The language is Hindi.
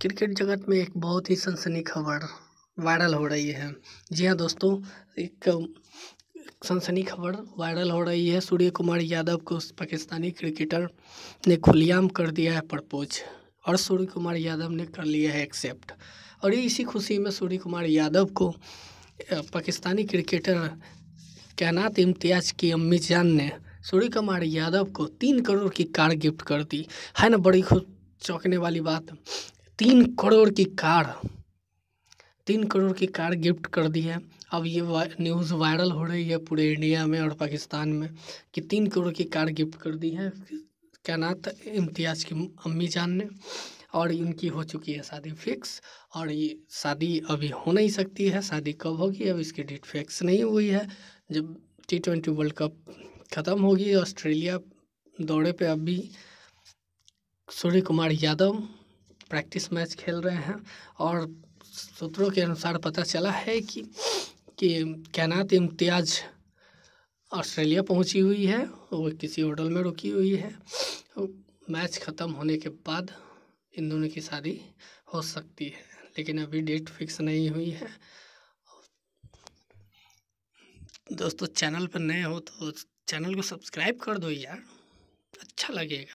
क्रिकेट जगत में एक बहुत ही सनसनी खबर वायरल हो रही है जी हाँ दोस्तों एक सनसनी खबर वायरल हो रही है सूर्य कुमार यादव को पाकिस्तानी क्रिकेटर ने खुलेआम कर दिया है प्रपोज और सूर्य कुमार यादव ने कर लिया है एक्सेप्ट और इसी खुशी में सूर्य कुमार यादव को पाकिस्तानी क्रिकेटर कैनात इम्तियाज की अम्मी जान ने सूर्य कुमार यादव को तीन करोड़ की कार गिफ्ट कर दी है ना बड़ी खुद चौंकने वाली बात तीन करोड़ की कार तीन करोड़ की कार गिफ्ट कर दी है अब ये वा, न्यूज़ वायरल हो रही है पूरे इंडिया में और पाकिस्तान में कि तीन करोड़ की कार गिफ्ट कर दी है क्या था इम्तियाज़ की अम्मी जान ने और इनकी हो चुकी है शादी फिक्स और ये शादी अभी हो नहीं सकती है शादी कब होगी अब इसकी डेट फिक्स नहीं हुई है जब टी ट्वेंटी वर्ल्ड कप ख़त्म होगी ऑस्ट्रेलिया दौरे पे अभी सूर्य कुमार यादव प्रैक्टिस मैच खेल रहे हैं और सूत्रों के अनुसार पता चला है कि कि कैनात इम्तियाज ऑस्ट्रेलिया पहुंची हुई है वो किसी होटल में रुकी हुई है मैच ख़त्म होने के बाद इन दोनों की शादी हो सकती है लेकिन अभी डेट फिक्स नहीं हुई है दोस्तों चैनल पर नए हो तो चैनल को सब्सक्राइब कर दो यार अच्छा लगेगा